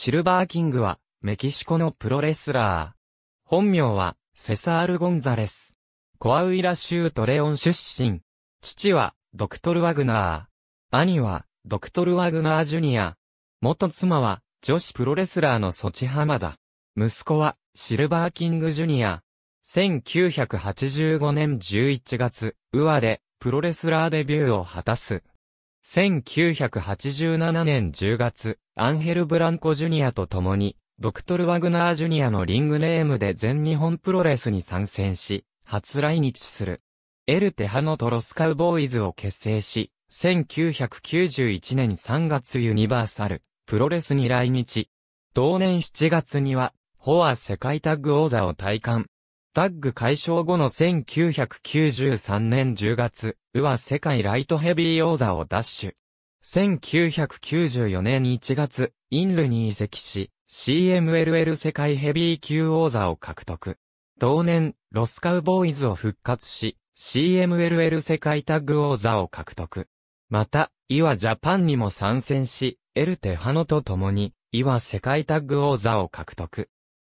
シルバーキングは、メキシコのプロレスラー。本名は、セサール・ゴンザレス。コアウイラ州トレオン出身。父は、ドクトル・ワグナー。兄は、ドクトル・ワグナー・ジュニア。元妻は、女子プロレスラーのソチ・ハマだ。息子は、シルバー・キング・ジュニア。1985年11月、ウアで、プロレスラーデビューを果たす。1987年10月、アンヘル・ブランコ・ジュニアと共に、ドクトル・ワグナー・ジュニアのリングネームで全日本プロレスに参戦し、初来日する。エル・テハのトロスカウボーイズを結成し、1991年3月ユニバーサル、プロレスに来日。同年7月には、フォア世界タッグ王座を体感。タッグ解消後の1993年10月、ウは世界ライトヘビー王座を奪取。1994年1月、インルに移籍し、CMLL 世界ヘビー級王座を獲得。同年、ロスカウボーイズを復活し、CMLL 世界タッグ王座を獲得。また、イはジャパンにも参戦し、エルテハノと共に、イは世界タッグ王座を獲得。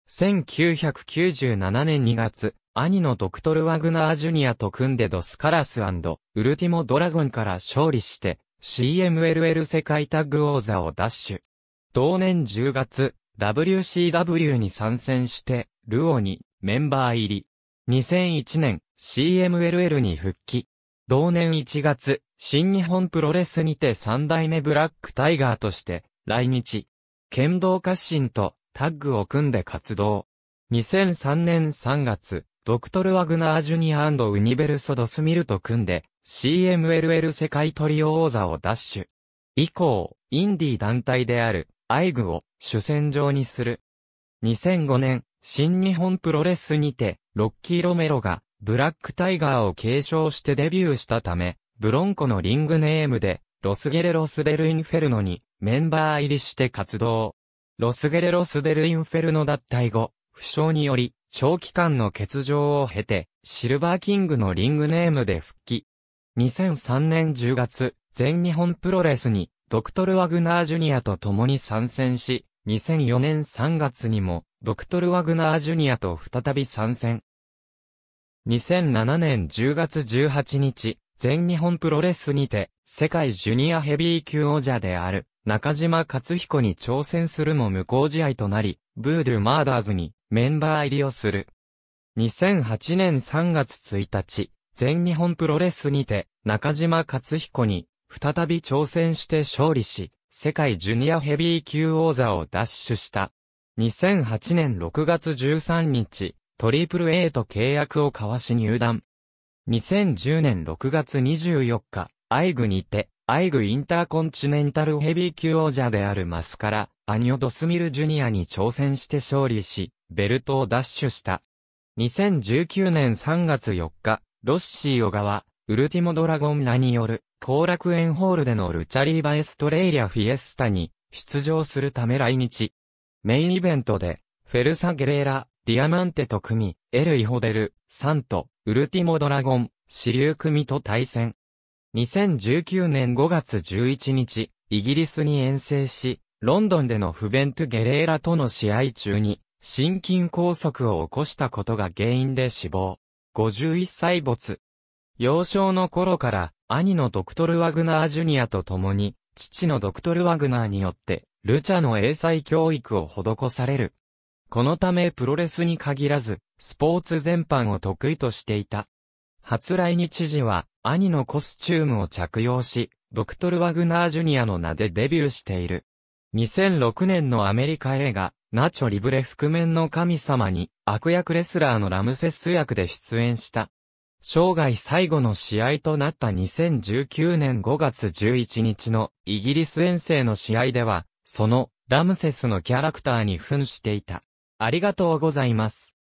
1997年2月、兄のドクトル・ワグナー・ジュニアと組んでドスカラスウルティモ・ドラゴンから勝利して、CMLL 世界タッグ王座を奪取。同年10月、WCW に参戦して、ルオにメンバー入り。2001年、CMLL に復帰。同年1月、新日本プロレスにて三代目ブラックタイガーとして、来日。剣道家臣とタッグを組んで活動。2003年3月、ドクトル・ワグナー・ジュニアウニベルソ・ドスミルと組んで、CMLL 世界トリオ王座を奪取。以降、インディ団体である、アイグを主戦場にする。2005年、新日本プロレスにて、ロッキー・ロメロが、ブラック・タイガーを継承してデビューしたため、ブロンコのリングネームで、ロスゲレロス・デル・インフェルノにメンバー入りして活動。ロスゲレロス・デル・インフェルノ脱退後、負傷により、長期間の欠場を経て、シルバーキングのリングネームで復帰。2003年10月、全日本プロレスに、ドクトル・ワグナー・ジュニアと共に参戦し、2004年3月にも、ドクトル・ワグナー・ジュニアと再び参戦。2007年10月18日、全日本プロレスにて、世界ジュニアヘビー級王者である、中島勝彦に挑戦するも無効試合となり、ブードゥマーダーズにメンバー入りをする。2008年3月1日、全日本プロレスにて、中島勝彦に再び挑戦して勝利し、世界ジュニアヘビー級王座を奪取した。2008年6月13日、トリプル A と契約を交わし入団。2010年6月24日、アイグにて、アイグインターコンチネンタルヘビー級王者であるマスカラ、アニオ・ドスミル・ジュニアに挑戦して勝利し、ベルトを奪取した。2019年3月4日、ロッシー・オガワ、ウルティモ・ドラゴンらによる、後楽園ホールでのルチャリーバ・エストレイリア・フィエスタに出場するため来日。メインイベントで、フェルサ・ゲレーラ、ディアマンテと組、エル・イホデル、サント、ウルティモ・ドラゴン、ュ流組と対戦。2019年5月11日、イギリスに遠征し、ロンドンでのフベント・ゲレーラとの試合中に、心筋梗塞を起こしたことが原因で死亡。51歳没。幼少の頃から、兄のドクトル・ワグナー・ジュニアと共に、父のドクトル・ワグナーによって、ルチャの英才教育を施される。このためプロレスに限らず、スポーツ全般を得意としていた。初来日時は、兄のコスチュームを着用し、ドクトル・ワグナー・ジュニアの名でデビューしている。2006年のアメリカ映画、ナチョ・リブレ覆面の神様に、悪役レスラーのラムセス役で出演した。生涯最後の試合となった2019年5月11日のイギリス遠征の試合では、そのラムセスのキャラクターに扮していた。ありがとうございます。